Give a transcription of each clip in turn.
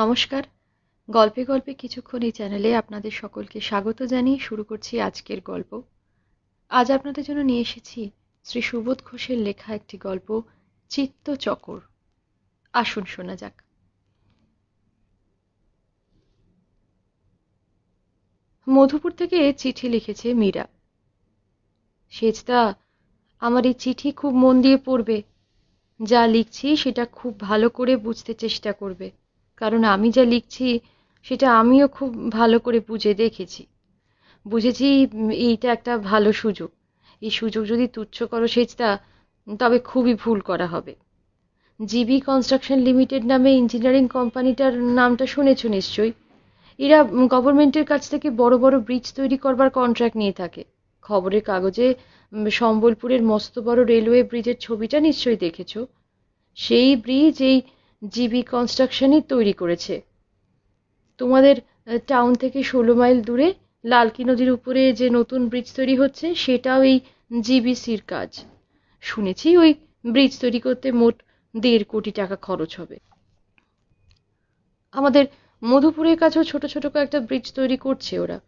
নমস্কার গল্পে গল্পে কিছুক্ষণ এই চ্যানেলে আপনাদের সকলকে স্বাগত জানিয়ে শুরু করছি আজকের গল্প আজ আপনাদের জন্য নিয়ে এসেছি শ্রী সুবোধ ঘোষের লেখা একটি গল্প চিত্ত চকর আসুন শোনা যাক মধুপুর থেকে চিঠি লিখেছে মীরা সেজদা আমার এই চিঠি খুব মন দিয়ে পড়বে যা লিখছি সেটা খুব ভালো করে বুঝতে চেষ্টা করবে কারণ আমি যা লিখছি সেটা আমিও খুব ভালো করে বুঝে দেখেছি বুঝেছি এইটা একটা ভালো সুযোগ এই সুযোগ যদি তুচ্ছ করো সেচটা তবে খুবই ভুল করা হবে জিবি কনস্ট্রাকশন লিমিটেড নামে ইঞ্জিনিয়ারিং কোম্পানিটার নামটা শুনেছ নিশ্চয়ই এরা গভর্নমেন্টের কাছ থেকে বড় বড় ব্রিজ তৈরি করবার কন্ট্রাক্ট নিয়ে থাকে খবরের কাগজে সম্বলপুরের মস্ত বড় রেলওয়ে ব্রিজের ছবিটা নিশ্চয়ই দেখেছ সেই ব্রিজ এই জিবি কনস্ট্রাকশনই তৈরি করেছে তোমাদের টাউন থেকে ষোলো মাইল দূরে লালকি নদীর উপরে যে নতুন ব্রিজ তৈরি হচ্ছে সেটাও এই জিবিসির কাজ শুনেছি ওই ব্রিজ তৈরি করতে মোট দেড় কোটি টাকা খরচ হবে আমাদের মধুপুরের কাছেও ছোট ছোট কয়েকটা ব্রিজ তৈরি করছে ওরা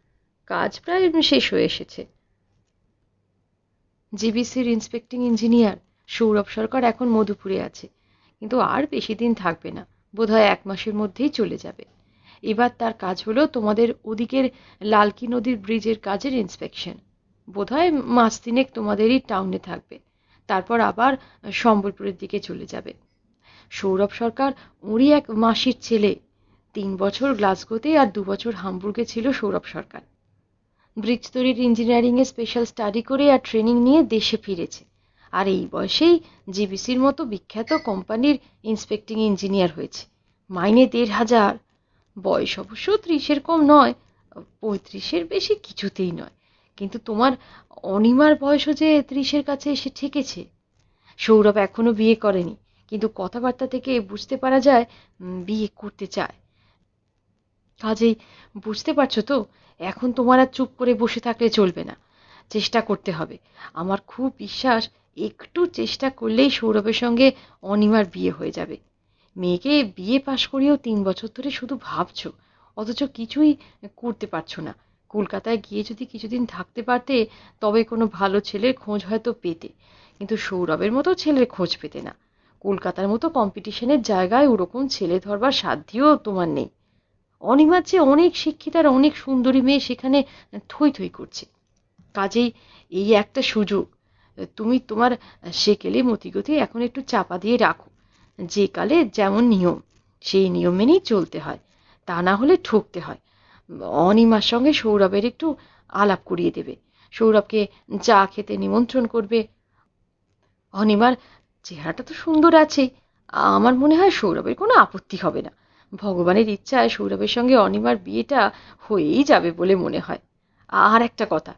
কাজ প্রায় শেষ হয়ে এসেছে জিবিসির ইন্সপেক্টিং ইঞ্জিনিয়ার সৌরভ সরকার এখন মধুপুরে আছে কিন্তু আর বেশি দিন থাকবে না বোধহয় এক মাসের মধ্যেই চলে যাবে এবার তার কাজ হলো তোমাদের ওদিকের লালকি নদীর ব্রিজের কাজের ইন্সপেকশন বোধহয় মাস তিনেক তোমাদেরই টাউনে থাকবে তারপর আবার সম্বলপুরের দিকে চলে যাবে সৌরভ সরকার ওরই এক মাসির ছেলে তিন বছর গ্লাসগোতে আর দু বছর হামবুর্গে ছিল সৌরভ সরকার ব্রিজ তৈরির ইঞ্জিনিয়ারিংয়ে স্পেশাল স্টাডি করে আর ট্রেনিং নিয়ে দেশে ফিরেছে আর এই বয়সেই জিবিসির মতো বিখ্যাত কোম্পানির ইন্সপেক্টিং ইঞ্জিনিয়ার হয়েছে মাইনে দেড় হাজার বয়স অবশ্য ত্রিশের কম নয় পঁয়ত্রিশের বেশি কিছুতেই নয় কিন্তু তোমার অনিমার বয়সও যে ত্রিশের কাছে এসে ঠেকেছে সৌরভ এখনও বিয়ে করেনি কিন্তু কথাবার্তা থেকে বুঝতে পারা যায় বিয়ে করতে চায় কাজেই বুঝতে পারছো তো এখন তোমার আর চুপ করে বসে থাকলে চলবে না চেষ্টা করতে হবে আমার খুব বিশ্বাস একটু চেষ্টা করলেই সৌরভের সঙ্গে অনিমার বিয়ে হয়ে যাবে মেয়েকে বিয়ে পাশ করিয়েও তিন বছর ধরে শুধু ভাবছ অথচ কিছুই করতে পারছো না কলকাতায় গিয়ে যদি কিছুদিন থাকতে পারতে তবে কোনো ভালো ছেলের খোঁজ হয়তো পেতে কিন্তু সৌরভের মতো ছেলের খোঁজ পেতে না কলকাতার মতো কম্পিটিশনের জায়গায় ওরকম ছেলে ধরবার সাধ্যও তোমার নেই অনিমার যে অনেক শিক্ষিত আর অনেক সুন্দরী মেয়ে সেখানে থই থই করছে কাজেই এই একটা সুযোগ তুমি তোমার সেকেলে মতিগতি এখন একটু চাপা দিয়ে রাখো যে কালে যেমন নিয়ম সেই নিয়ম মেনেই চলতে হয় তা না হলে ঠকতে হয় অনিমার সঙ্গে সৌরভের একটু আলাপ করিয়ে দেবে সৌরভকে চা খেতে নিমন্ত্রণ করবে অনিমার চেহারাটা তো সুন্দর আছেই আমার মনে হয় সৌরভের কোনো আপত্তি হবে না ভগবানের ইচ্ছায় সৌরভের সঙ্গে অনিমার বিয়েটা হয়েই যাবে বলে মনে হয় আর একটা কথা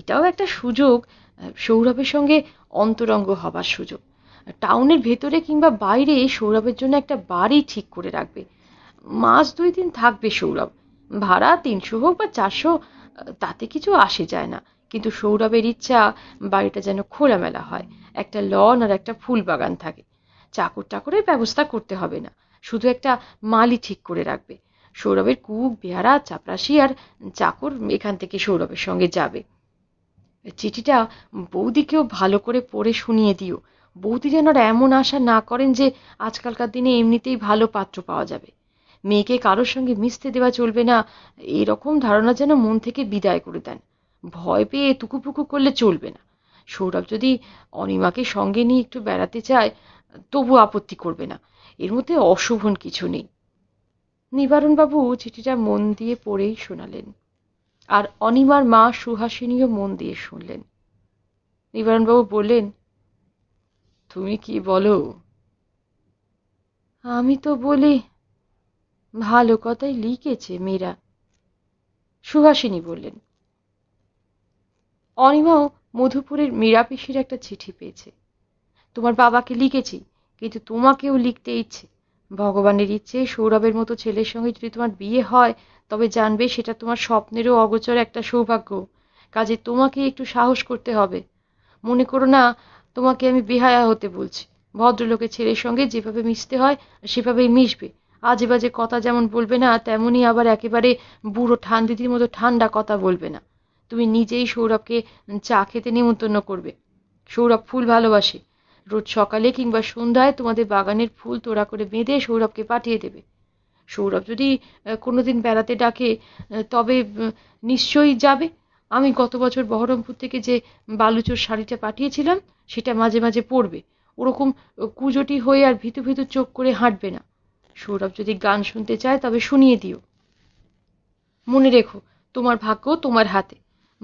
এটাও একটা সুযোগ সৌরভের সঙ্গে অন্তরঙ্গ হবার সুযোগ টাউনের ভেতরে কিংবা বাইরে সৌরভের জন্য একটা বাড়ি ঠিক করে রাখবে মাস দুই দিন থাকবে সৌরভ ভাড়া তিনশো হোক বা চারশো তাতে কিছু আসে যায় না কিন্তু সৌরভের ইচ্ছা বাড়িটা যেন খোলামেলা হয় একটা লন আর একটা ফুল বাগান থাকে চাকর টাকরের ব্যবস্থা করতে হবে না শুধু একটা মালি ঠিক করে রাখবে সৌরভের কুক বেহারা চাপরাশি আর চাকর এখান থেকে সৌরভের সঙ্গে যাবে চিঠিটা বৌদিকেও ভালো করে পড়ে শুনিয়ে দিও বৌদি যেন আর এমন আশা না করেন যে আজকালকার দিনে এমনিতেই ভালো পাত্র পাওয়া যাবে মেয়েকে কারোর সঙ্গে মিশতে দেওয়া চলবে না এরকম ধারণা যেন মন থেকে বিদায় করে দেন ভয় পেয়ে তুকুপুকু করলে চলবে না সৌরভ যদি অনিমাকে সঙ্গে নিয়ে একটু বেড়াতে চায় তবু আপত্তি করবে না এর মধ্যে অশোভন কিছু নেই নিবারণবাবু চিঠিটা মন দিয়ে পড়েই শোনালেন আর অনিমার মা সুহাসিনীও মন দিয়ে শুনলেন নিবারণবাবু বললেন তুমি কি বলো আমি তো বলি ভালো কথাই লিখেছে মেয়েরা সুহাসিনী বললেন অনিমাও মধুপুরের মীরা পিসির একটা চিঠি পেয়েছে তোমার বাবাকে লিখেছি কিন্তু তোমাকেও লিখতে ইচ্ছে ভগবানের ইচ্ছে সৌরভের মতো ছেলের সঙ্গে যদি তোমার বিয়ে হয় তবে জানবে সেটা তোমার স্বপ্নেরও অগোচর একটা সৌভাগ্য কাজে তোমাকে একটু সাহস করতে হবে মনে করো না তোমাকে আমি বেহায়া হতে বলছি ভদ্রলোকের ছেলের সঙ্গে যেভাবে মিশতে হয় সেভাবেই মিশবে আজে বাজে কথা যেমন বলবে না তেমনই আবার একেবারে বুড়ো ঠান দিদির মতো ঠান্ডা কথা বলবে না তুমি নিজেই সৌরভকে চা খেতে নিমন্ত্রণ করবে সৌরভ ফুল ভালোবাসে রোজ সকালে কিংবা সন্ধ্যায় তোমাদের বাগানের ফুল তোড়া করে বেঁধে সৌরভকে পাঠিয়ে দেবে সৌরভ যদি কোনো দিন বেড়াতে ডাকে তবে নিশ্চয়ই যাবে আমি গত বছর বহরমপুর থেকে যে বালুচোর শাড়িটা পাঠিয়েছিলাম সেটা মাঝে মাঝে পরবে ওরকম কুজোটি হয়ে আর ভিতু ভিতু চোখ করে হাঁটবে না সৌরভ যদি গান শুনতে চায় তবে শুনিয়ে দিও মনে রেখো তোমার ভাগ্য তোমার হাতে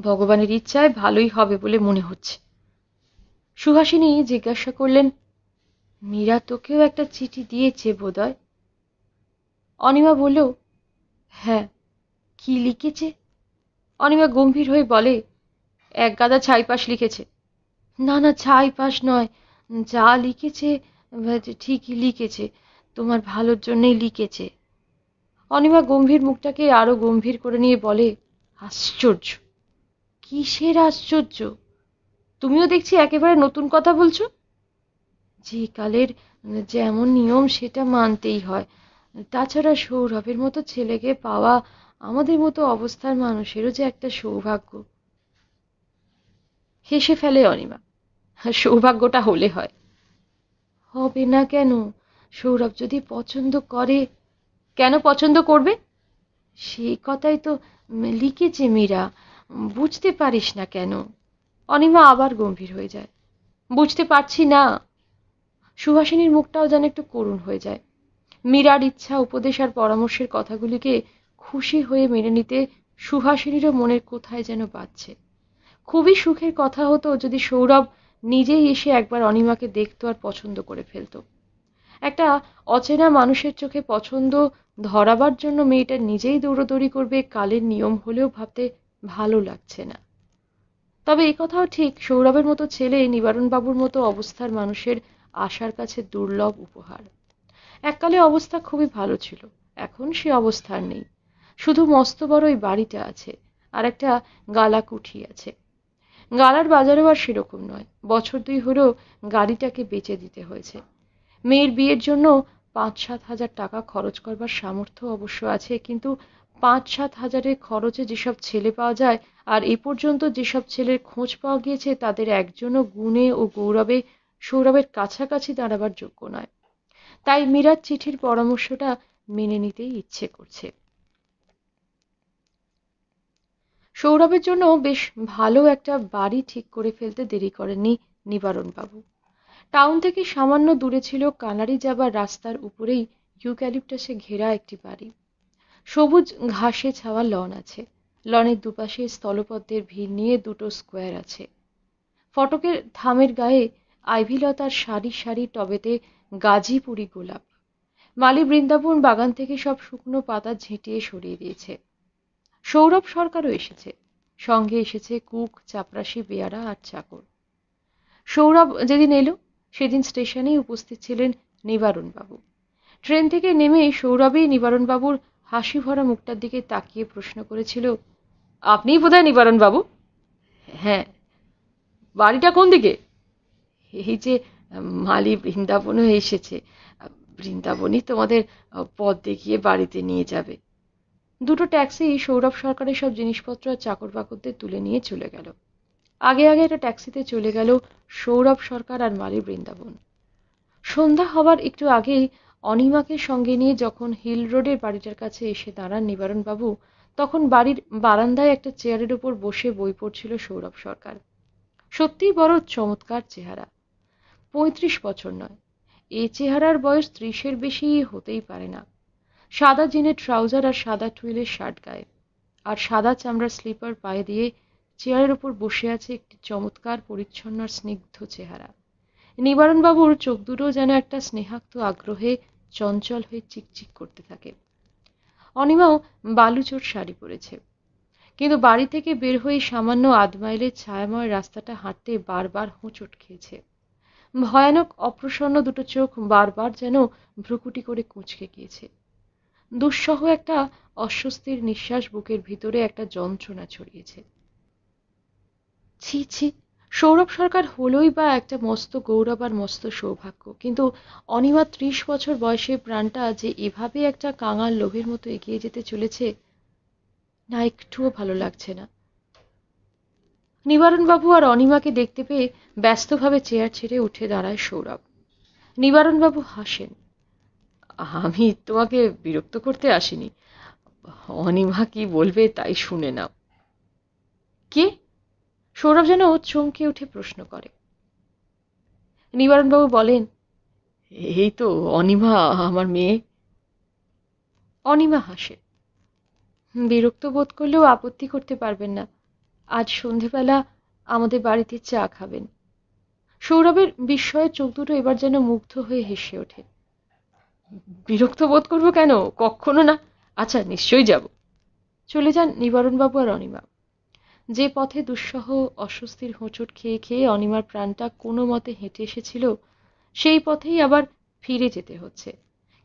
ভগবানের ইচ্ছায় ভালোই হবে বলে মনে হচ্ছে সুহাসিনী জিজ্ঞাসা করলেন মীরা তোকেও একটা চিঠি দিয়েছে বোধহয় অনিমা বলল হ্যাঁ কি লিখেছে অনিমা গম্ভীর হয়ে বলে এক গাদা ছাইপাশ লিখেছে না না ছাইপাশ নয় যা লিখেছে ঠিকই লিখেছে তোমার ভালোর জন্যই লিখেছে অনিমা গম্ভীর মুখটাকে আরও গম্ভীর করে নিয়ে বলে আশ্চর্য কিসের আশ্চর্য তুমিও দেখছি একেবারে নতুন কথা বলছো যে কালের যেমন নিয়ম সেটা মানতেই হয় তাছাড়া সৌরভের মতো ছেলেকে পাওয়া আমাদের মতো অবস্থার মানুষেরও যে একটা সৌভাগ্য হেসে ফেলে অনিমা সৌভাগ্যটা হলে হয় হবে না কেন সৌরভ যদি পছন্দ করে কেন পছন্দ করবে সেই কথাই তো লিখেছে মীরা বুঝতে পারিস না কেন অনিমা আবার গম্ভীর হয়ে যায় বুঝতে পারছি না সুহাসিনীর মুখটাও যেন একটু করুণ হয়ে যায় মীরার ইচ্ছা উপদেশ আর পরামর্শের কথাগুলিকে খুশি হয়ে মেনে নিতে সুভাষিনীরও মনের কোথায় যেন পাচ্ছে খুবই সুখের কথা হতো যদি সৌরভ নিজেই এসে একবার অনিমাকে দেখতো আর পছন্দ করে ফেলত একটা অচেনা মানুষের চোখে পছন্দ ধরাবার জন্য মেয়েটা নিজেই দৌড়োদৌড়ি করবে কালের নিয়ম হলেও ভাবতে ভালো লাগছে না তবে এ কথাও ঠিক সৌরভের মতো ছেলে নিবারণবাবুর মতো অবস্থার মানুষের আশার কাছে দুর্লভ উপহার এককালে অবস্থা খুবই ভালো ছিল এখন সে অবস্থার নেই শুধু মস্ত বড় ওই বাড়িটা আছে আর একটা গালা কুঠি আছে গালার বাজারও আর সেরকম নয় বছর দুই হলেও গাড়িটাকে বেচে দিতে হয়েছে মেয়ের বিয়ের জন্য পাঁচ সাত হাজার টাকা খরচ করবার সামর্থ্য অবশ্য আছে কিন্তু পাঁচ সাত হাজারের খরচে যেসব ছেলে পাওয়া যায় আর এ পর্যন্ত যেসব ছেলের খোঁজ পাওয়া গিয়েছে তাদের একজনও গুণে ও গৌরবে সৌরভের কাছাকাছি দাঁড়াবার যোগ্য নয় তাই মীরার চিঠির পরামর্শটা মেনে নিতেই ইচ্ছে করছে সৌরভের জন্য বেশ ভালো একটা বাড়ি ঠিক করে ফেলতে দেরি করেননি নিবারণবাবু টাউন থেকে সামান্য দূরে ছিল কানাড়ি যাবার রাস্তার উপরেই ইউক্যালিপটাসে ঘেরা একটি বাড়ি সবুজ ঘাসে ছাওয়া লন আছে লনের দুপাশে স্থলপদ্মের ভিড় নিয়ে দুটো স্কোয়ার আছে ফটকের থামের গায়ে আইভিলতার সারি সারি টবেতে গাজীপুরি গোলাপ মালি বৃন্দাবন বাগান থেকে সব শুকনো পাতা ঝেঁটিয়ে সরিয়ে দিয়েছে সৌরভ সরকারও এসেছে সঙ্গে এসেছে কুক চাপরাশি বেয়ারা আর চাকর সৌরভ যেদিন এলো সেদিন স্টেশনেই উপস্থিত ছিলেন নিবারণবাবু ট্রেন থেকে নেমে সৌরভই নিবারণবাবুর হাসি ভরা মুখটার দিকে তাকিয়ে প্রশ্ন করেছিল আপনিই বোধহয় নিবারণবাবু হ্যাঁ বাড়িটা কোন দিকে এই যে মালি বৃন্দাবনও এসেছে বৃন্দাবনই তোমাদের পথ দেখিয়ে বাড়িতে নিয়ে যাবে দুটো ট্যাক্সি সৌরভ সরকারের সব জিনিসপত্র আর চাকর বাকরদের তুলে নিয়ে চলে গেল আগে আগে একটা ট্যাক্সিতে চলে গেল সৌরভ সরকার আর মালি বৃন্দাবন সন্ধ্যা হবার একটু আগেই অনিমাকে সঙ্গে নিয়ে যখন হিল রোডের বাড়িটার কাছে এসে দাঁড়ান নিবারণবাবু তখন বাড়ির বারান্দায় একটা চেয়ারের উপর বসে বই পড়ছিল সৌরভ সরকার সত্যিই বড় চমৎকার চেহারা পঁয়ত্রিশ বছর নয় এ চেহারার বয়স ত্রিশের বেশি হতেই পারে না সাদা জিনের ট্রাউজার আর সাদা টুইলের শার্ট গায়ে আর সাদা চামড়ার স্লিপার পায়ে দিয়ে চেয়ারের ওপর বসে আছে একটি চমৎকার পরিচ্ছন্ন স্নিগ্ধ চেহারা নিবারণবাবুর চোখ দুটো যেন একটা স্নেহাক্ত আগ্রহে চঞ্চল হয়ে চিকচিক করতে থাকে অনিমাও বালুচোর শাড়ি পরেছে কিন্তু বাড়ি থেকে বের হয়ে সামান্য আধ মাইলের ছায়াময় রাস্তাটা হাঁটতে বারবার হোঁচট খেয়েছে ভয়ানক অপ্রসন্ন দুটো চোখ বারবার যেন ভ্রুকুটি করে কুঁচকে গিয়েছে দুঃসহ একটা অস্বস্তির নিঃশ্বাস বুকের ভিতরে একটা যন্ত্রণা ছড়িয়েছে ছি ছি সৌরভ সরকার হলোই বা একটা মস্ত গৌরব আর মস্ত সৌভাগ্য কিন্তু অনিমা ত্রিশ বছর বয়সে প্রাণটা যে এভাবে একটা কাঙাল লোভের মতো এগিয়ে যেতে চলেছে না একটুও ভালো লাগছে না নিবারণবাবু আর অনিমাকে দেখতে পেয়ে ব্যস্তভাবে চেয়ার ছেড়ে উঠে দাঁড়ায় সৌরভ নিবারণবাবু হাসেন আমি তোমাকে বিরক্ত করতে আসিনি অনিমা কি বলবে তাই শুনে নাও কে সৌরভ যেন চমকে উঠে প্রশ্ন করে নিবারণবাবু বলেন এই তো অনিমা আমার মেয়ে অনিমা হাসে বিরক্ত বোধ করলেও আপত্তি করতে পারবেন না আজ সন্ধেবেলা আমাদের বাড়িতে চা খাবেন সৌরভের বিস্ময়ের চোখ দুটো এবার যেন মুগ্ধ হয়ে হেসে ওঠে বিরক্ত বোধ করবো কেন কখনো না আচ্ছা নিশ্চয়ই যাব চলে যান নিবারণবাবু আর অনিমা যে পথে দুঃসহ অস্বস্তির হোঁচট খেয়ে খেয়ে অনিমার প্রাণটা কোনো মতে হেঁটে এসেছিল সেই পথেই আবার ফিরে যেতে হচ্ছে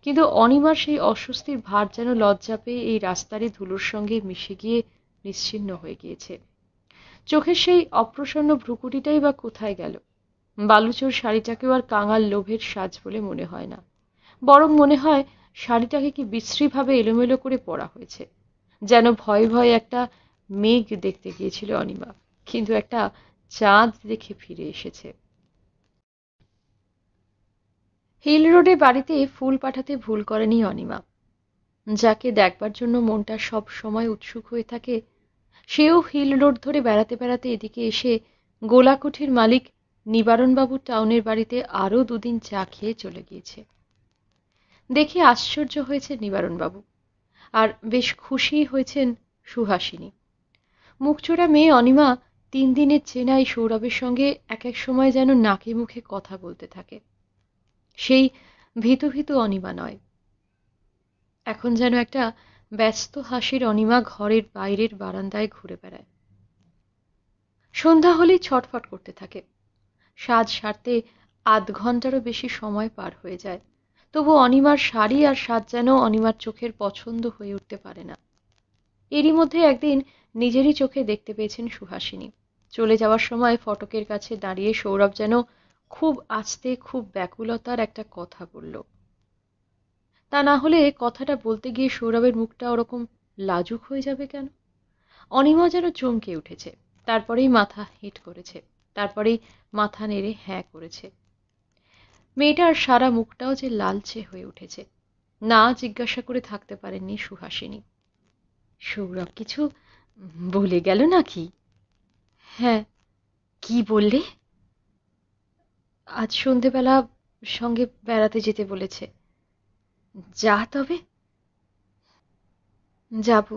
কিন্তু অনিমার সেই অস্বস্তির ভার যেন লজ্জা পেয়ে এই রাস্তারই ধুলোর সঙ্গে মিশে গিয়ে নিশ্চিন্ন হয়ে গিয়েছে চোখের সেই অপ্রসন্ন ভ্রুকুটিটাই বা কোথায় গেল বালুচোর শাড়িটাকেও আর কাঙাল লোভের সাজ বলে মনে হয় না বরং মনে হয় শাড়িটাকে কি বিশ্রীভাবে এলোমেলো করে পরা হয়েছে যেন ভয়ে ভয়ে একটা মেঘ দেখতে গিয়েছিল অনিমা কিন্তু একটা চাঁদ দেখে ফিরে এসেছে হিল রোডে বাড়িতে ফুল পাঠাতে ভুল করেনি অনিমা যাকে দেখবার জন্য মনটা সব সময় উৎসুক হয়ে থাকে সেও হিল রোড ধরে বেড়াতে বেড়াতে এদিকে এসে গোলাকুঠির মালিক নিবারণবাবু টাউনের বাড়িতে আরও দুদিন চা খেয়ে চলে গিয়েছে দেখে আশ্চর্য হয়েছে নিবারণবাবু আর বেশ খুশি হয়েছেন সুহাসিনী মুখচোরা মেয়ে অনিমা তিন দিনের চেনাই সৌরভের সঙ্গে এক এক সময় যেন নাকে মুখে কথা বলতে থাকে সেই ভীতু ভীতু অনিমা নয় এখন যেন একটা ব্যস্ত হাসির অনিমা ঘরের বাইরের বারান্দায় ঘুরে বেড়ায় সন্ধ্যা হলেই ছটফট করতে থাকে সাজ সারতে আধ ঘন্টারও বেশি সময় পার হয়ে যায় তবু অনিমার শাড়ি আর সাজ যেন অনিমার চোখের পছন্দ হয়ে উঠতে পারে না এরই মধ্যে একদিন নিজেরই চোখে দেখতে পেয়েছেন সুহাসিনী চলে যাওয়ার সময় ফটকের কাছে দাঁড়িয়ে সৌরভ যেন খুব আস্তে খুব ব্যাকুলতার একটা কথা বলল তা না হলে কথাটা বলতে গিয়ে সৌরভের মুখটা ওরকম লাজুক হয়ে যাবে কেন অনিমা যেন চমকে উঠেছে তারপরেই মাথা হেট করেছে তারপরেই মাথা নেড়ে হ্যাঁ করেছে মেয়েটার সারা মুখটাও যে লালচে হয়ে উঠেছে না জিজ্ঞাসা করে থাকতে পারেননি সুহাসিনী সৌরভ কিছু বলে গেল নাকি হ্যাঁ কি বললে আজ সন্ধেবেলা সঙ্গে বেড়াতে যেতে বলেছে যা তবে যাব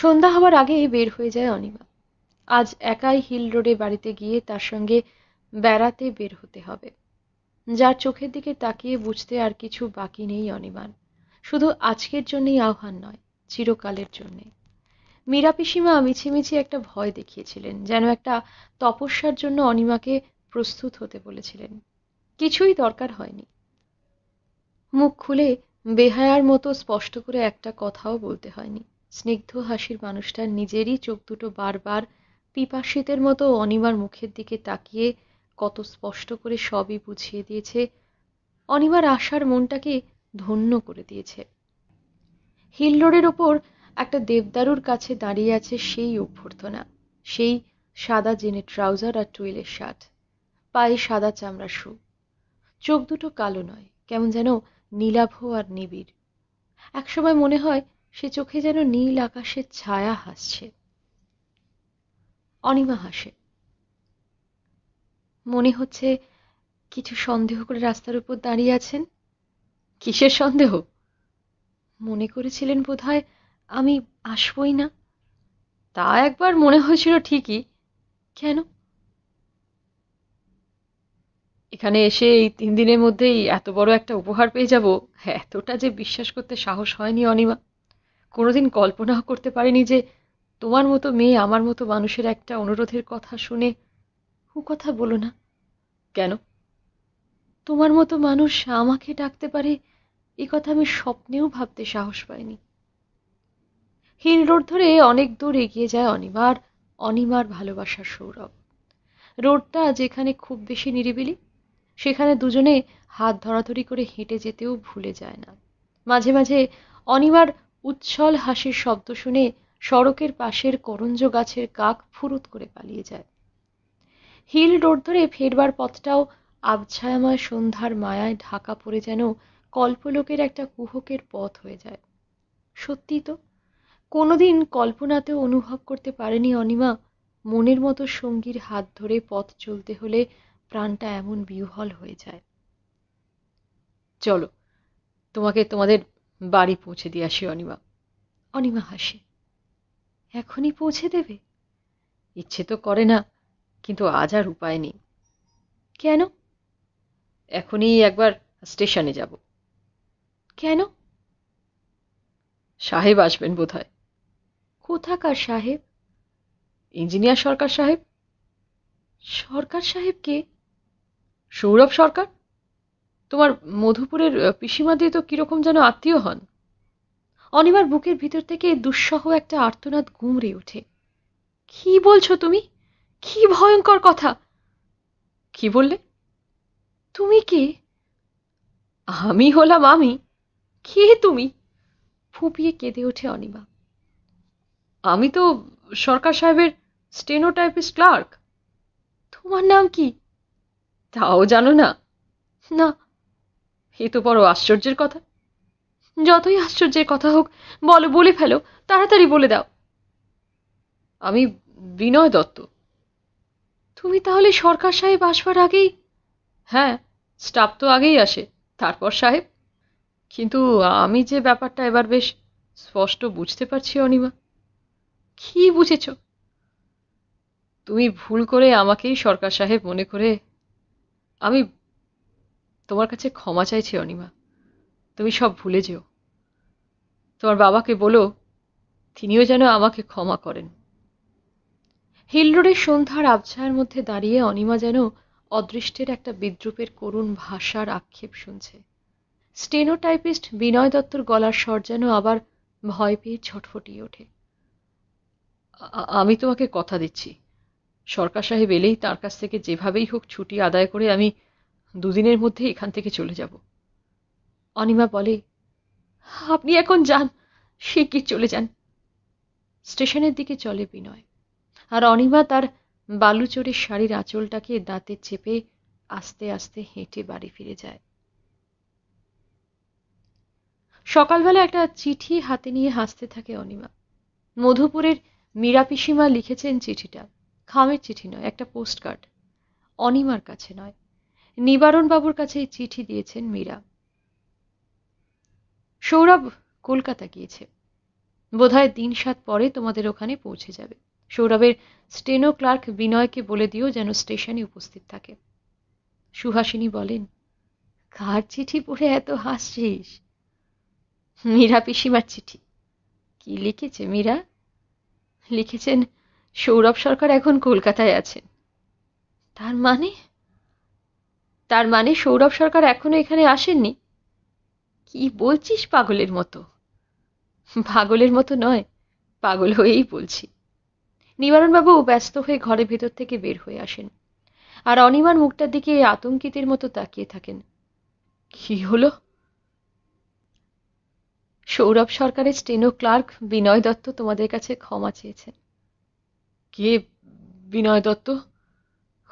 সন্ধ্যা হওয়ার আগেই বের হয়ে যায় অনিমা আজ একাই হিল রোডে বাড়িতে গিয়ে তার সঙ্গে বেড়াতে বের হতে হবে যার চোখের দিকে তাকিয়ে বুঝতে আর কিছু বাকি নেই অনিমান শুধু আজকের জন্যই আহ্বান নয় চিরকালের জন্যে মীরা পিসিমা মিছিমিছি একটা ভয় দেখিয়েছিলেন যেন একটা তপস্যার জন্য অনিমাকে প্রস্তুত হতে বলেছিলেন কিছুই দরকার হয়নি মুখ খুলে বেহায়ার মতো স্পষ্ট করে একটা কথাও বলতে হয়নি স্নিগ্ধ হাসির মানুষটার নিজেরই চোখ দুটো বারবার পিপাসিতের মতো অনিমার মুখের দিকে তাকিয়ে কত স্পষ্ট করে সবই বুঝিয়ে দিয়েছে অনিমার আশার মনটাকে ধন্য করে দিয়েছে হিল্লোরের ওপর একটা দেবদারুর কাছে দাঁড়িয়ে আছে সেই অভ্যর্থনা সেই সাদা জেনে ট্রাউজার আর টুইলের শার্ট পায়ে সাদা চামড়া শু চোখ দুটো কালো নয় কেমন যেন নীলাভ আর নিবিড় একসময় মনে হয় সে চোখে যেন নীল আকাশের ছায়া হাসছে অনিমা হাসে মনে হচ্ছে কিছু সন্দেহ করে রাস্তার উপর দাঁড়িয়ে আছেন কিসের সন্দেহ মনে করেছিলেন বোধ আমি আসবই না তা একবার মনে হয়েছিল ঠিকই কেন এখানে এসে এই তিন দিনের মধ্যেই এত বড় একটা উপহার পেয়ে যাব হ্যাঁ এতটা যে বিশ্বাস করতে সাহস হয়নি অনিমা কোনোদিন কল্পনাও করতে পারিনি যে তোমার মতো মেয়ে আমার মতো মানুষের একটা অনুরোধের কথা শুনে হু কথা বলো না কেন তোমার মতো মানুষ আমাকে ডাকতে পারে এ কথা আমি স্বপ্নেও ভাবতে সাহস পাইনি হিল রোড ধরে অনেক দূর এগিয়ে যায় অনিমার অনিমার ভালোবাসার সৌরভ রোডটা যেখানে খুব বেশি নিরিবিলি সেখানে দুজনে হাত ধরাধরি করে হেঁটে যেতেও ভুলে যায় না মাঝে মাঝে অনিবার উচ্ছল হাসির শব্দ শুনে সড়কের পাশের করঞ্জ গাছের কাক ফুরুত করে পালিয়ে যায় হিল রোড ধরে ফেরবার পথটাও আবছায়াময় সন্ধ্যার মায়ায় ঢাকা পড়ে যেন কল্পলোকের একটা কুহকের পথ হয়ে যায় সত্যি তো কোনোদিন কল্পনাতেও অনুভব করতে পারেনি অনিমা মনের মতো সঙ্গীর হাত ধরে পথ চলতে হলে প্রাণটা এমন বিহল হয়ে যায় চলো তোমাকে তোমাদের বাড়ি পৌঁছে দিয়ে আসি অনিমা অনিমা হাসে এখনই পৌঁছে দেবে ইচ্ছে তো করে না কিন্তু আজ আর উপায় নেই কেন এখনই একবার স্টেশনে যাব কেন সাহেব আসবেন বোধ হয় কোথাকার সাহেব ইঞ্জিনিয়ার সরকার সাহেব সরকার সাহেব কে সৌরভ সরকার তোমার মধুপুরের পিসিমা দিয়ে তো কিরকম যেন আত্মীয় হন অনিমার বুকের ভিতর থেকে দুঃসহ একটা আর্তনাদ গুমড়ে ওঠে কি বলছো তুমি কি ভয়ঙ্কর কথা কি বললে তুমি কে আমি হলাম আমি কে তুমি ফুপিয়ে কেঁদে ওঠে অনিমা আমি তো সরকার সাহেবের স্টেনোটাইপিস্ট ক্লার্ক তোমার নাম কি তাও জানো না না এ তো বড় আশ্চর্যের কথা যতই আশ্চর্যের কথা হোক বলো বলে ফেলো তাড়াতাড়ি বলে দাও আমি বিনয় দত্ত তুমি তাহলে সরকার সাহেব আসবার আগেই হ্যাঁ স্টাফ তো আগেই আসে তারপর সাহেব কিন্তু আমি যে ব্যাপারটা এবার বেশ স্পষ্ট বুঝতে পারছি অনিমা কি বুঝেছ তুমি ভুল করে আমাকেই সরকার সাহেব মনে করে আমি তোমার কাছে ক্ষমা চাইছি অনিমা তুমি সব ভুলে যেও তোমার বাবাকে বলো তিনিও যেন আমাকে ক্ষমা করেন হিলরোডের সন্ধ্যার আবছায়ের মধ্যে দাঁড়িয়ে অনিমা যেন অদৃষ্টের একটা বিদ্রুপের করুণ ভাষার আক্ষেপ শুনছে স্টেনোটাইপিস্ট বিনয় দত্তর গলার স্বর যেন আবার ভয় পেয়ে ছটফটিয়ে ওঠে আমি তোমাকে কথা দিচ্ছি সরকার সাহেব এলেই তার কাছ থেকে যেভাবেই হোক ছুটি আদায় করে আমি দুদিনের মধ্যে এখান থেকে চলে যাব অনিমা বলে আপনি এখন যান সে কি চলে যান স্টেশনের দিকে চলে বিনয় আর অনিমা তার বালুচরের শাড়ির আঁচলটাকে দাঁতে চেপে আস্তে আস্তে হেঁটে বাড়ি ফিরে যায় সকালবেলা একটা চিঠি হাতে নিয়ে হাসতে থাকে অনিমা মধুপুরের মীরা পিসিমা লিখেছেন চিঠিটা খামের চিঠি নয় একটা পোস্টকার্ড অনিমার কাছে নয় নিবারণবাবুর কাছে এই চিঠি দিয়েছেন মীরা সৌরভ কলকাতা গিয়েছে বোধহয় দিন সাত পরে তোমাদের ওখানে পৌঁছে যাবে সৌরভের স্টেনো ক্লার্ক বিনয়কে বলে দিও যেন স্টেশনে উপস্থিত থাকে সুহাসিনী বলেন কার চিঠি পড়ে এত হাসছিস মীরা পিসিমার চিঠি কি লিখেছে মীরা লিখেছেন সৌরভ সরকার এখন কলকাতায় আছেন তার মানে তার মানে সৌরভ সরকার এখনো এখানে আসেননি কি বলছিস পাগলের মতো পাগলের মতো নয় পাগল হয়েই বলছি নিবারণবাবু ব্যস্ত হয়ে ঘরের ভেতর থেকে বের হয়ে আসেন আর অনিমার মুখটার দিকে আতঙ্কিতের মতো তাকিয়ে থাকেন কি হলো সৌরভ সরকারের স্টেনো ক্লার্ক বিনয় দত্ত তোমাদের কাছে ক্ষমা চেয়েছেন কে বিনয় দত্ত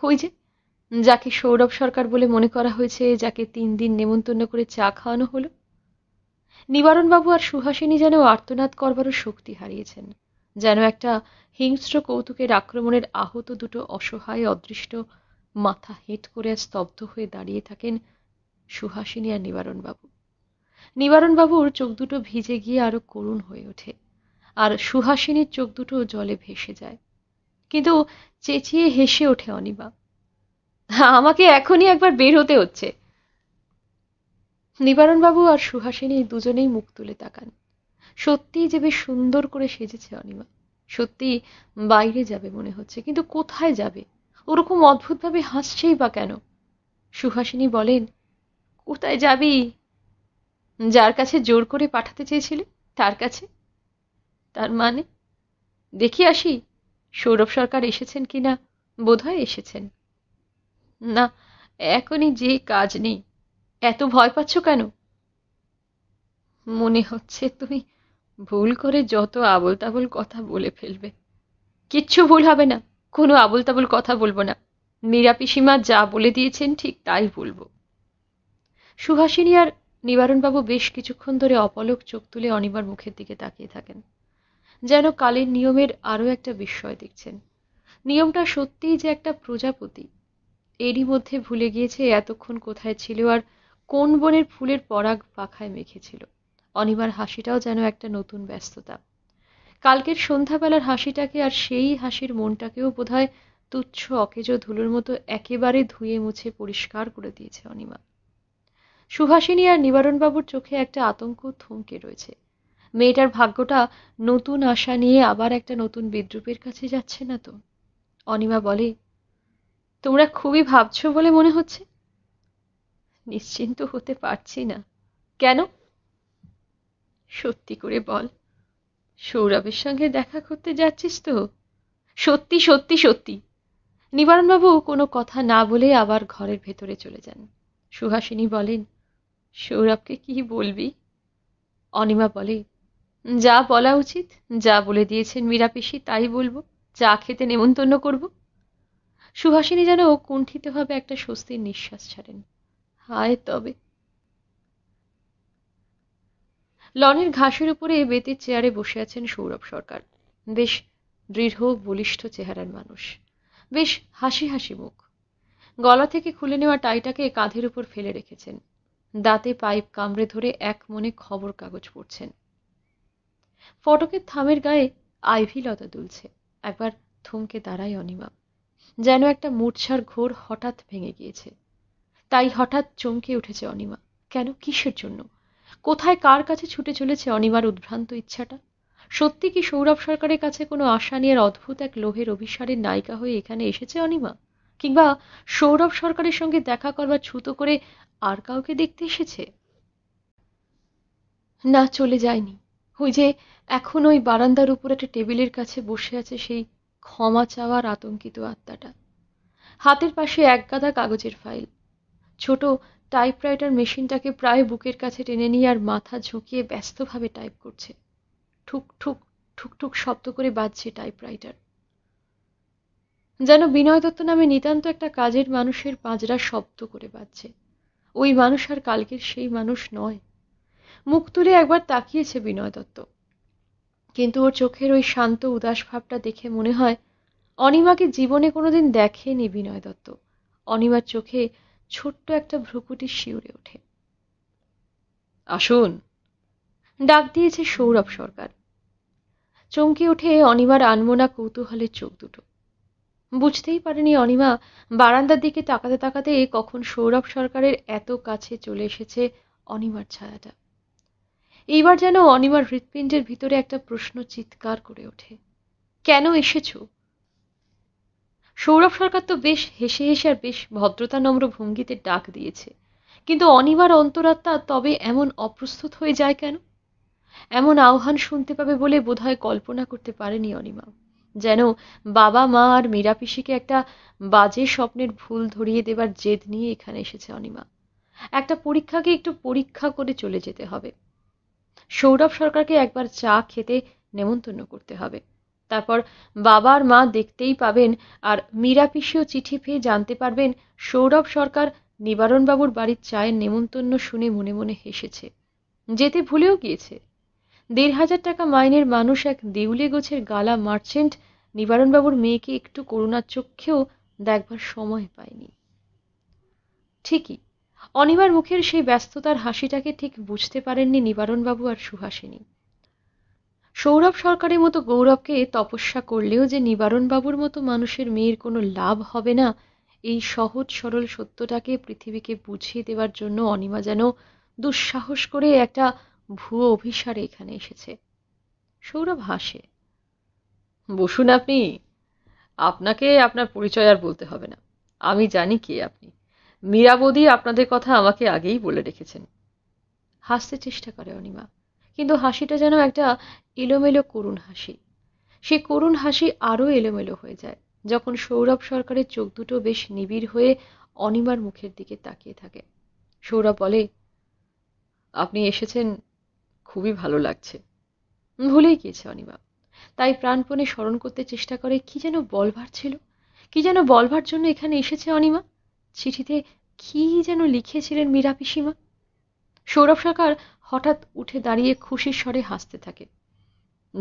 ওই যে যাকে সৌরভ সরকার বলে মনে করা হয়েছে যাকে তিন দিন নেমন্তন্ন করে চা খাওয়ানো হলো নিবারণবাবু আর সুহাসিনী যেন আর্তনাদ করবারও শক্তি হারিয়েছেন যেন একটা হিংস্র কৌতুকের আক্রমণের আহত দুটো অসহায় অদৃষ্ট মাথা হেঁট করে স্তব্ধ হয়ে দাঁড়িয়ে থাকেন সুহাসিনী আর নিবারণবাবু নিবারণবাবুর চোখ দুটো ভিজে গিয়ে আরো করুণ হয়ে ওঠে আর সুহাসিনীর চোখ দুটো জলে ভেসে যায় কিন্তু চেঁচিয়ে হেসে ওঠে অনিবা আমাকে এখনই একবার বের হতে হচ্ছে নিবারণবাবু আর সুহাসিনী দুজনেই মুখ তুলে তাকান সত্যিই যে বেশ সুন্দর করে সেজেছে অনিমা সত্যি বাইরে যাবে মনে হচ্ছে কিন্তু কোথায় যাবে ওরকম অদ্ভুতভাবে হাসছেই বা কেন সুহাসিনী বলেন কোথায় যাবি যার কাছে জোর করে পাঠাতে চেয়েছিলে তার কাছে তার মানে দেখি আসি সৌরভ সরকার এসেছেন কি না বোধহয় এসেছেন না এখনই যে কাজ নেই এত ভয় পাচ্ছ কেন মনে হচ্ছে তুমি ভুল করে যত আবল তাবল কথা বলে ফেলবে কিচ্ছু ভুল হবে না কোনো আবল তাবল কথা বলবো না মীরা পিসিমা যা বলে দিয়েছেন ঠিক তাই বলবো সুহাসিনী আর নিবারণবাবু বেশ কিছুক্ষণ ধরে অপলক চোখ তুলে অনিবার মুখের দিকে তাকিয়ে থাকেন যেন কালের নিয়মের আরও একটা বিস্ময় দেখছেন নিয়মটা সত্যিই যে একটা প্রজাপতি এরই মধ্যে ভুলে গিয়েছে এতক্ষণ কোথায় ছিল আর কোন বনের ফুলের পরাগ পাখায় মেখেছিল অনিমার হাসিটাও যেন একটা নতুন ব্যস্ততা কালকের সন্ধ্যাবেলার হাসিটাকে আর সেই হাসির মনটাকেও বোধহয় তুচ্ছ অকেজো ধুলোর মতো একেবারে ধুয়ে মুছে পরিষ্কার করে দিয়েছে অনিমা সুহাসিনী আর নিবারণবাবুর চোখে একটা আতঙ্ক থমকে রয়েছে মেয়েটার ভাগ্যটা নতুন আশা নিয়ে আবার একটা নতুন বিদ্রুপের কাছে যাচ্ছে না তো অনিমা বলে তোমরা খুবই ভাবছো বলে মনে হচ্ছে নিশ্চিন্ত হতে পারছি না কেন সত্যি করে বল সৌরভের সঙ্গে দেখা করতে যাচ্ছিস তো সত্যি সত্যি সত্যি নিবারণবাবু কোনো কথা না বলে আবার ঘরের ভেতরে চলে যান সুহাসিনী বলেন সৌরভকে কি বলবি অনিমা বলে যা বলা উচিত যা বলে দিয়েছেন মীরা পিসি তাই বলবো যা খেতে নেমন্তন্ন করব সুহাসিনী যেন কুণ্ঠিতভাবে একটা স্বস্তির নিঃশ্বাস ছাড়েন হায় তবে লনের ঘাসের উপরে বেতের চেয়ারে বসে আছেন সৌরভ সরকার বেশ দৃঢ় বলিষ্ঠ চেহারার মানুষ বেশ হাসি হাসি মুখ গলা থেকে খুলে নেওয়া টাইটাকে কাঁধের উপর ফেলে রেখেছেন দাঁতে পাইপ কামড়ে ধরে এক মনে খবর কাগজ পড়ছেন ফটকের থামের গায়ে আইভি লতা দুলছে একবার থমকে দাঁড়ায় অনিমা যেন একটা মূর্ছার ঘোর হঠাৎ ভেঙে গিয়েছে তাই হঠাৎ চমকে উঠেছে অনিমা কেন কিসের জন্য কোথায় কার কাছে ছুটে চলেছে অনিমার উদ্ভ্রান্ত ইচ্ছাটা সত্যি কি সৌরভ সরকারের কাছে কোনো আশা নিয়ে অদ্ভুত এক লোহের অভিসারের নায়িকা হয়ে এখানে এসেছে অনিমা কিংবা সৌরভ সরকারের সঙ্গে দেখা করবার ছুতো করে আর কাউকে দেখতে এসেছে না চলে যায়নি ওই যে এখন ওই বারান্দার উপর একটা টেবিলের কাছে বসে আছে সেই ক্ষমা চাওয়ার আতঙ্কিত আত্মাটা হাতের পাশে একগাদা কাগজের ফাইল ছোট টাইপরাইটার মেশিনটাকে প্রায় বুকের কাছে টেনে নিয়ে আর মাথা ঝুঁকিয়ে ব্যস্তভাবে টাইপ করছে ঠুক ঠুক ঠুকঠুক শব্দ করে বাজছে টাইপরাইটার যেন বিনয় দত্ত নামে নিতান্ত একটা কাজের মানুষের পাঁজরা শব্দ করে বাজছে ওই মানুষ আর কালকের সেই মানুষ নয় মুখ তুলে একবার তাকিয়েছে বিনয় দত্ত কিন্তু ওর চোখের ওই শান্ত উদাস ভাবটা দেখে মনে হয় অনিমাকে জীবনে কোনোদিন দেখেনি বিনয় দত্ত অনিমার চোখে ছোট্ট একটা ভ্রুকুটি শিউরে ওঠে আসুন ডাক দিয়েছে সৌরভ সরকার চমকে ওঠে অনিমার আনমোনা কৌতূহলের চোখ দুটো বুঝতেই পারেনি অনিমা বারান্দার দিকে তাকাতে তাকাতে কখন সৌরভ সরকারের এত কাছে চলে এসেছে অনিমার ছায়াটা এইবার যেন অনিমার হৃৎপিণ্ডের ভিতরে একটা প্রশ্ন চিৎকার করে ওঠে কেন এসেছ সৌরভ সরকার তো বেশ হেসে হেসে আর বেশ ভদ্রতা নম্র ভঙ্গিতে ডাক দিয়েছে কিন্তু অনিমার অন্তরাত্মা তবে এমন অপ্রস্তুত হয়ে যায় কেন এমন আহ্বান শুনতে পাবে বলে বোধহয় কল্পনা করতে পারেনি অনিমা যেন বাবা মা আর মীরা পিসিকে একটা বাজে স্বপ্নের ভুল ধরিয়ে দেবার জেদ নিয়ে এখানে এসেছে অনিমা একটা পরীক্ষাকে একটু পরীক্ষা করে চলে যেতে হবে সৌরভ সরকারকে একবার চা খেতে নেমন্তন্ন করতে হবে তারপর বাবার মা দেখতেই পাবেন আর মীরাপিসিও চিঠি পেয়ে জানতে পারবেন সৌরভ সরকার নিবারণবাবুর বাড়ির চায়ের নেমন্তন্ন শুনে মনে মনে হেসেছে যেতে ভুলেও গিয়েছে দেড় হাজার টাকা মাইনের মানুষ এক দেউলে গোছের গালা মার্চেন্ট নিবারণবাবুর মেয়েকে একটু করুণার চক্ষেও দেখবার সময় পায়নি ঠিকই অনিবার মুখের সেই ব্যস্ততার হাসিটাকে ঠিক বুঝতে পারেননি নিবারণবাবু আর সুহাসিনী সৌরভ সরকারের মতো গৌরবকে তপস্যা করলেও যে নিবারণবাবুর মতো মানুষের মেয়ের কোনো লাভ হবে না এই সহজ সরল সত্যটাকে পৃথিবীকে বুঝিয়ে দেওয়ার জন্য অনিমা যেন দুঃসাহস করে একটা ভুয়ো অভিসারে এখানে এসেছে সৌরভ হাসে বসুন আপনি আপনাকে আপনার পরিচয় আর বলতে হবে না আমি জানি কে আপনি মীরাবদি আপনাদের কথা আমাকে আগেই বলে রেখেছেন হাসতে চেষ্টা করে অনিমা কিন্তু হাসিটা যেন একটা এলোমেলো করুণ হাসি সে করুণ হাসি আরও এলোমেলো হয়ে যায় যখন সৌরভ সরকারের চোখ দুটো বেশ নিবিড় হয়ে অনিমার মুখের দিকে তাকিয়ে থাকে সৌরভ বলে আপনি এসেছেন খুবই ভালো লাগছে ভুলেই গিয়েছে অনিমা তাই প্রাণপণে স্মরণ করতে চেষ্টা করে কি যেন বলভার ছিল কি যেন বলভার জন্য এখানে এসেছে অনিমা চিঠিতে কি যেন লিখেছিলেন মীরা পিসিমা সৌরভ সরকার হঠাৎ উঠে দাঁড়িয়ে খুশির স্বরে হাসতে থাকে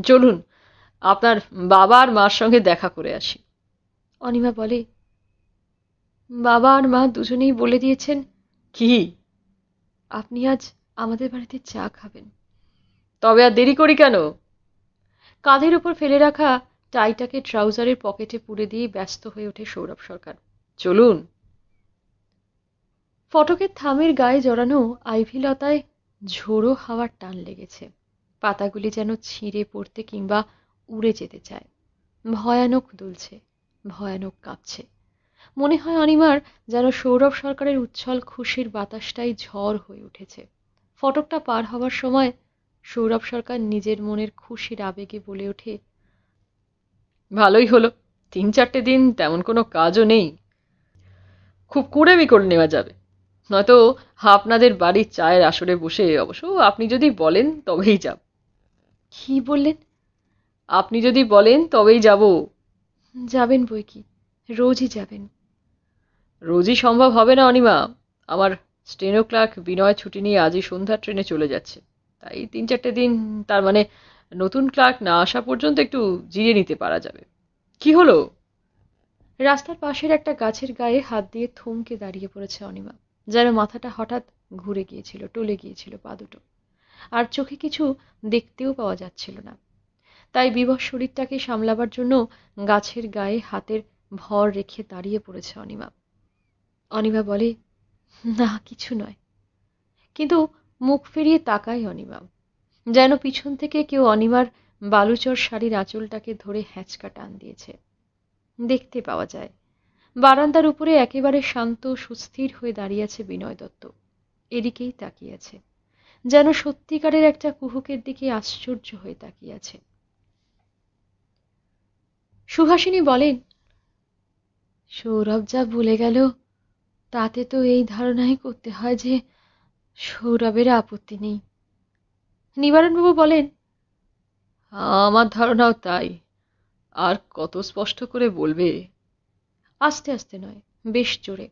চলুন আপনার বাবা আর মার সঙ্গে দেখা করে আসি অনিমা বলে বাবা আর মা দুজনেই বলে দিয়েছেন কি আপনি আজ আমাদের বাড়িতে চা খাবেন তবে আর দেরি করি কেন কাঁধের উপর ফেলে রাখা টাইটাকে ট্রাউজারের পকেটে পুরে দিয়ে ব্যস্ত হয়ে ওঠে সৌরভ সরকার চলুন ফটকের থামের গায়ে জড়ানো আইভিলতায় ঝোড়ো হাওয়ার টান লেগেছে পাতাগুলি যেন ছিঁড়ে পড়তে কিংবা উড়ে যেতে চায় ভয়ানক দুলছে ভয়ানক কাঁপছে মনে হয় অনিমার যেন সৌরভ সরকারের উচ্ছল খুশির বাতাসটাই ঝড় হয়ে উঠেছে ফটকটা পার হওয়ার সময় সৌরভ সরকার নিজের মনের খুশির আবেগে বলে ওঠে ভালোই হলো তিন চারটে দিন তেমন কোনো কাজও নেই খুব কুড়েবি করে নেওয়া যাবে নয়তো আপনাদের বাড়ির চায়ের আসরে বসে অবশ্য আপনি যদি বলেন তবেই যাব কি বললেন আপনি যদি বলেন তবেই যাব যাবেন বই কি রোজই যাবেন রোজই সম্ভব হবে না অনিমা আমার স্টেনো ক্লার্ক বিনয় ছুটি নিয়ে আজই সন্ধ্যার ট্রেনে চলে যাচ্ছে তাই তিন চারটে দিন তার মানে নতুন ক্লার্ক না আসা পর্যন্ত একটু জিরে নিতে পারা যাবে কি হলো রাস্তার পাশের একটা গাছের গায়ে হাত দিয়ে থমকে দাঁড়িয়ে পড়েছে অনিমা যেন মাথাটা হঠাৎ ঘুরে গিয়েছিল টলে গিয়েছিল পা দুটো আর চোখে কিছু দেখতেও পাওয়া যাচ্ছিল না তাই বিবাহ শরীরটাকে সামলাবার জন্য গাছের গায়ে হাতের ভর রেখে দাঁড়িয়ে পড়েছে অনিমা অনিমা বলে না কিছু নয় কিন্তু মুখ ফিরিয়ে তাকায় অনিমা যেন পিছন থেকে কেউ অনিমার বালুচর শাড়ির আঁচলটাকে ধরে হ্যাঁচকা টান দিয়েছে দেখতে পাওয়া যায় বারান্দার উপরে একেবারে শান্ত সুস্থির হয়ে দাঁড়িয়েছে বিনয় দত্ত এদিকেই তাকিয়েছে যেন সত্যিকারের একটা কুহুকের দিকে আশ্চর্য হয়ে তাকিয়েছে সুভাষিনী বলেন সৌরভ যা বলে গেল তাতে তো এই ধারণাই করতে হয় যে সৌরভের আপত্তি নেই নিবারণবাবু বলেন আমার ধারণাও তাই আর কত স্পষ্ট করে বলবে আস্তে আস্তে নয় বেশ জোরে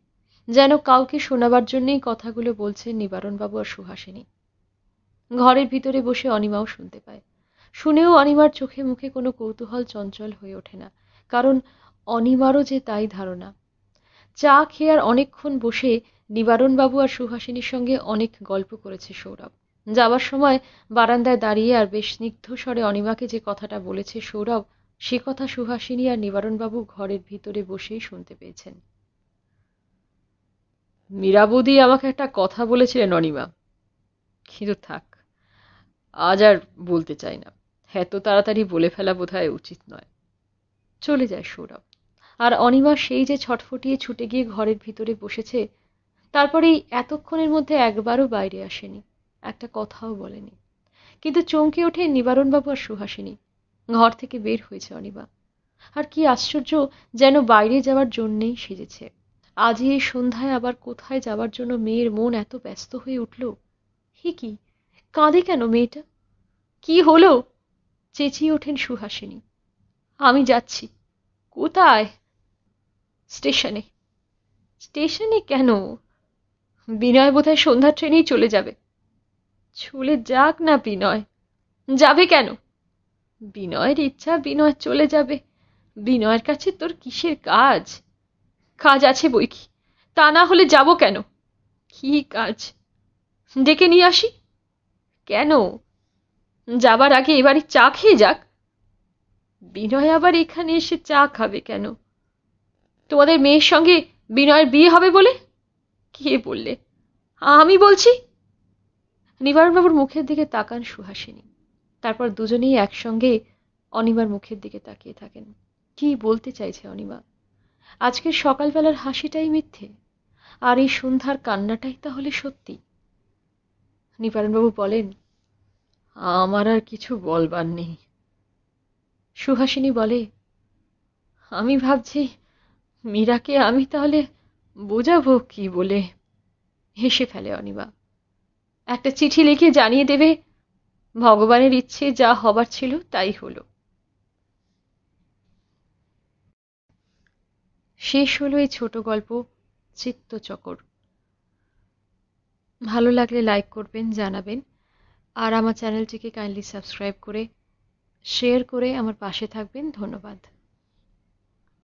যেন কাউকে শোনাবার জন্যেই কথাগুলো বলছেন নিবারণবাবু আর সুহাসিনী ঘরের ভিতরে বসে অনিমাও শুনতে পায় শুনেও অনিমার চোখে মুখে কোনো কৌতূহল চঞ্চল হয়ে ওঠে না কারণ অনিমারও যে তাই ধারণা চা খেয়ে আর অনেকক্ষণ বসে নিবারণবাবু আর সুহাসিনীর সঙ্গে অনেক গল্প করেছে সৌরভ যাবার সময় বারান্দায় দাঁড়িয়ে আর বেশ স্নিগ্ধস্বরে অনিমাকে যে কথাটা বলেছে সৌরভ সে কথা সুহাসিনী আর নিবারণবাবু ঘরের ভিতরে বসেই শুনতে পেয়েছেন মীরাবুদি আমাকে একটা কথা বলেছিলেন অনিমা কিন্তু থাক আজ আর বলতে চাই না এত তাড়াতাড়ি বলে ফেলা হয় উচিত নয় চলে যায় সৌরভ আর অনিমা সেই যে ছটফটিয়ে ছুটে গিয়ে ঘরের ভিতরে বসেছে তারপরেই এতক্ষণের মধ্যে একবারও বাইরে আসেনি একটা কথাও বলেনি কিন্তু চমকে ওঠে নিবারণবাবু আর সুহাসিনী ঘর থেকে বের হয়েছে অনিবা আর কি আশ্চর্য যেন বাইরে যাওয়ার জন্যেই সেজেছে আজই এই সন্ধ্যায় আবার কোথায় যাবার জন্য মেয়ের মন এত ব্যস্ত হয়ে উঠল হি কি কাঁদে কেন মেয়েটা কি হলো চেঁচিয়ে ওঠেন সুহাসিনী আমি যাচ্ছি কোথায় স্টেশনে স্টেশনে কেন বিনয় বোধহয় সন্ধ্যার ট্রেনেই চলে যাবে চলে যাক না বিনয় যাবে কেন বিনয়ের ইচ্ছা বিনয় চলে যাবে বিনয়ের কাছে তোর কিসের কাজ কাজ আছে বই কি তা না হলে যাব কেন কি কাজ ডেকে নিয়ে আসি কেন যাবার আগে এবারে চা খেয়ে যাক বিনয় আবার এখানে এসে চা খাবে কেন তোমাদের মেয়ের সঙ্গে বিনয়ের বিয়ে হবে বলে কে বললে আমি বলছি নিবারণবাবুর মুখের দিকে তাকান সুহাসিনী তারপর দুজনেই একসঙ্গে অনিমার মুখের দিকে তাকিয়ে থাকেন কি বলতে চাইছে অনিমা আজকের সকালবেলার হাসিটাই মিথ্যে আর এই সন্ধ্যার কান্নাটাই তাহলে সত্যি নিবারণবাবু বলেন আমার আর কিছু বলবার নেই সুহাসিনী বলে আমি ভাবছি মীরাকে আমি তাহলে বোঝাবো কি বলে হেসে ফেলে অনিমা একটা চিঠি লিখে জানিয়ে দেবে ভগবানের ইচ্ছে যা হবার ছিল তাই হলো শেষ হলো এই ছোট গল্প চিত্তচকর ভালো লাগলে লাইক করবেন জানাবেন আর আমার চ্যানেলটিকে কাইন্ডলি সাবস্ক্রাইব করে শেয়ার করে আমার পাশে থাকবেন ধন্যবাদ